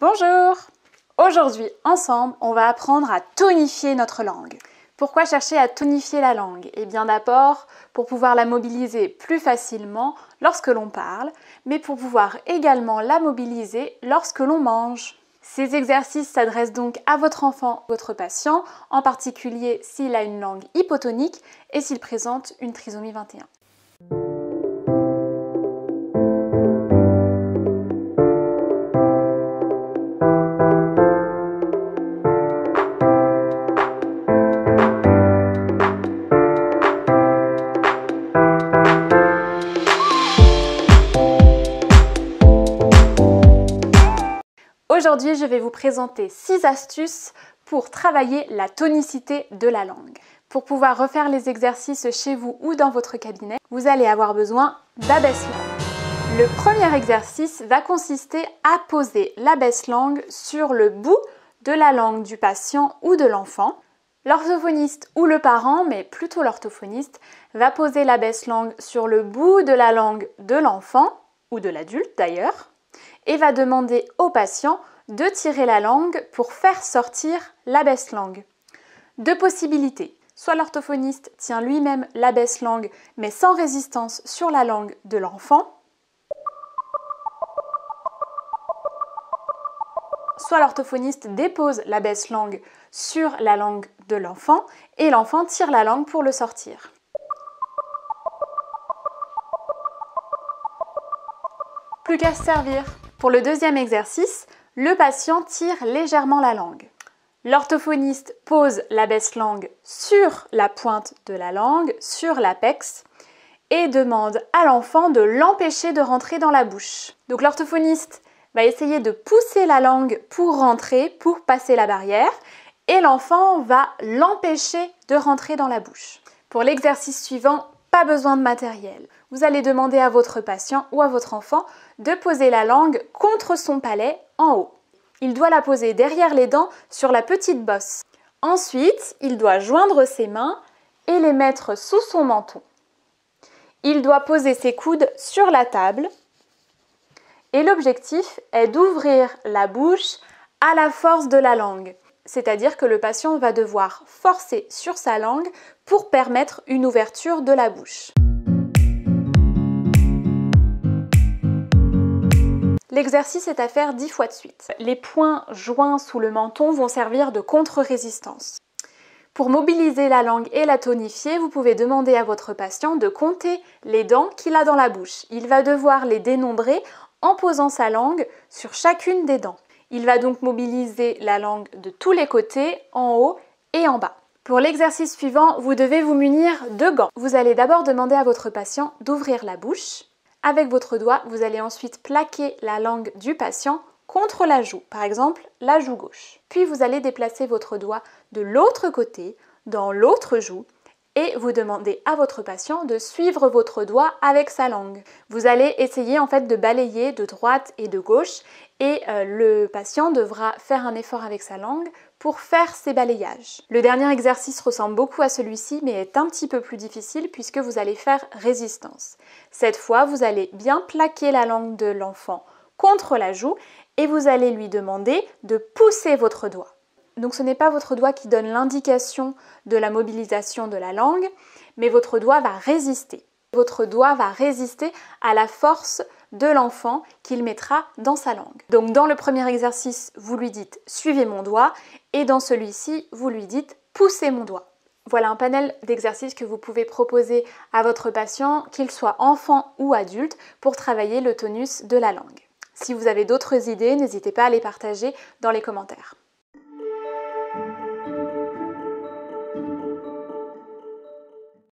Bonjour Aujourd'hui, ensemble, on va apprendre à tonifier notre langue. Pourquoi chercher à tonifier la langue Eh bien d'abord pour pouvoir la mobiliser plus facilement lorsque l'on parle, mais pour pouvoir également la mobiliser lorsque l'on mange. Ces exercices s'adressent donc à votre enfant, votre patient, en particulier s'il a une langue hypotonique et s'il présente une trisomie 21. Aujourd'hui, je vais vous présenter 6 astuces pour travailler la tonicité de la langue. Pour pouvoir refaire les exercices chez vous ou dans votre cabinet, vous allez avoir besoin d'abaisse-langue. Le premier exercice va consister à poser l'abaisse-langue sur le bout de la langue du patient ou de l'enfant. L'orthophoniste ou le parent, mais plutôt l'orthophoniste, va poser l'abaisse-langue sur le bout de la langue de l'enfant ou de l'adulte d'ailleurs et va demander au patient de tirer la langue pour faire sortir la baisse langue. Deux possibilités. Soit l'orthophoniste tient lui-même la baisse langue mais sans résistance sur la langue de l'enfant, soit l'orthophoniste dépose la baisse langue sur la langue de l'enfant et l'enfant tire la langue pour le sortir. Plus qu'à se servir. Pour le deuxième exercice, le patient tire légèrement la langue. L'orthophoniste pose la baisse langue sur la pointe de la langue, sur l'apex, et demande à l'enfant de l'empêcher de rentrer dans la bouche. Donc l'orthophoniste va essayer de pousser la langue pour rentrer, pour passer la barrière, et l'enfant va l'empêcher de rentrer dans la bouche. Pour l'exercice suivant, pas besoin de matériel. Vous allez demander à votre patient ou à votre enfant de poser la langue contre son palais en haut. Il doit la poser derrière les dents sur la petite bosse. Ensuite, il doit joindre ses mains et les mettre sous son menton. Il doit poser ses coudes sur la table et l'objectif est d'ouvrir la bouche à la force de la langue c'est-à-dire que le patient va devoir forcer sur sa langue pour permettre une ouverture de la bouche. L'exercice est à faire 10 fois de suite. Les points joints sous le menton vont servir de contre-résistance. Pour mobiliser la langue et la tonifier, vous pouvez demander à votre patient de compter les dents qu'il a dans la bouche. Il va devoir les dénombrer en posant sa langue sur chacune des dents. Il va donc mobiliser la langue de tous les côtés, en haut et en bas. Pour l'exercice suivant, vous devez vous munir de gants. Vous allez d'abord demander à votre patient d'ouvrir la bouche. Avec votre doigt, vous allez ensuite plaquer la langue du patient contre la joue, par exemple la joue gauche. Puis vous allez déplacer votre doigt de l'autre côté, dans l'autre joue, et vous demandez à votre patient de suivre votre doigt avec sa langue. Vous allez essayer en fait de balayer de droite et de gauche et euh, le patient devra faire un effort avec sa langue pour faire ses balayages. Le dernier exercice ressemble beaucoup à celui-ci mais est un petit peu plus difficile puisque vous allez faire résistance. Cette fois, vous allez bien plaquer la langue de l'enfant contre la joue et vous allez lui demander de pousser votre doigt. Donc ce n'est pas votre doigt qui donne l'indication de la mobilisation de la langue, mais votre doigt va résister. Votre doigt va résister à la force de l'enfant qu'il mettra dans sa langue. Donc dans le premier exercice, vous lui dites suivez mon doigt et dans celui-ci, vous lui dites poussez mon doigt. Voilà un panel d'exercices que vous pouvez proposer à votre patient, qu'il soit enfant ou adulte, pour travailler le tonus de la langue. Si vous avez d'autres idées, n'hésitez pas à les partager dans les commentaires.